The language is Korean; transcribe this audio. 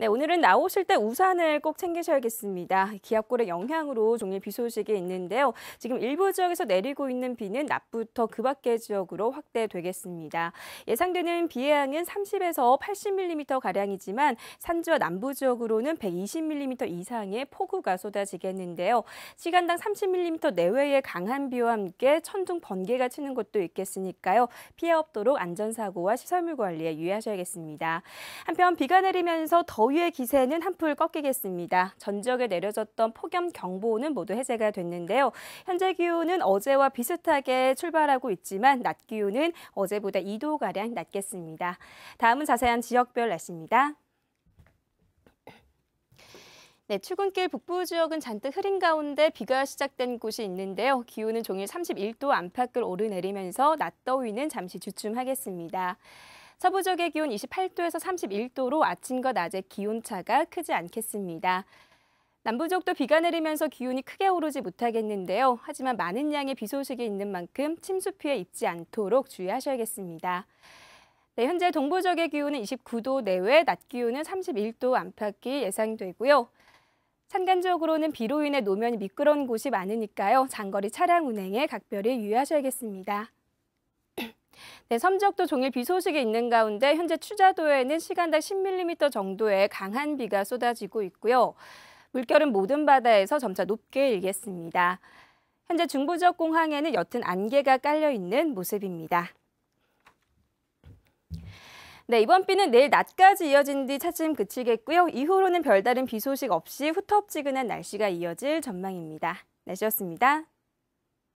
네, 오늘은 나오실 때 우산을 꼭 챙기셔야겠습니다. 기압골의 영향으로 종일 비 소식이 있는데요. 지금 일부 지역에서 내리고 있는 비는 낮부터 그 밖의 지역으로 확대되겠습니다. 예상되는 비의 양은 30에서 80mm 가량이지만 산지와 남부 지역으로는 120mm 이상의 폭우가 쏟아지겠는데요. 시간당 30mm 내외의 강한 비와 함께 천둥 번개가 치는 곳도 있겠으니까요. 피해 없도록 안전사고와 시설물 관리에 유의하셔야겠습니다. 한편 비가 내리면서 더위 더위의 기세는 한풀 꺾이겠습니다. 전 지역에 내려졌던 폭염 경보는 모두 해제가 됐는데요. 현재 기온은 어제와 비슷하게 출발하고 있지만 낮 기온은 어제보다 2도가량 낮겠습니다. 다음은 자세한 지역별 날씨입니다. 네, 출근길 북부 지역은 잔뜩 흐린 가운데 비가 시작된 곳이 있는데요. 기온은 종일 31도 안팎을 오르내리면서 낮더위는 잠시 주춤하겠습니다. 서부지역의 기온 28도에서 31도로 아침과 낮의 기온차가 크지 않겠습니다. 남부지역도 비가 내리면서 기온이 크게 오르지 못하겠는데요. 하지만 많은 양의 비 소식이 있는 만큼 침수 피해 입지 않도록 주의하셔야겠습니다. 네, 현재 동부지역의 기온은 29도 내외, 낮 기온은 31도 안팎이 예상되고요. 산간 적으로는 비로 인해 노면이 미끄러운 곳이 많으니까요. 장거리 차량 운행에 각별히 유의하셔야겠습니다. 네, 섬적도 종일 비 소식이 있는 가운데 현재 추자도에는 시간당 10mm 정도의 강한 비가 쏟아지고 있고요. 물결은 모든 바다에서 점차 높게 일겠습니다. 현재 중부 적 공항에는 옅은 안개가 깔려 있는 모습입니다. 네, 이번 비는 내일 낮까지 이어진 뒤 차츰 그치겠고요. 이후로는 별다른 비 소식 없이 후텁지근한 날씨가 이어질 전망입니다. 날씨였습니다.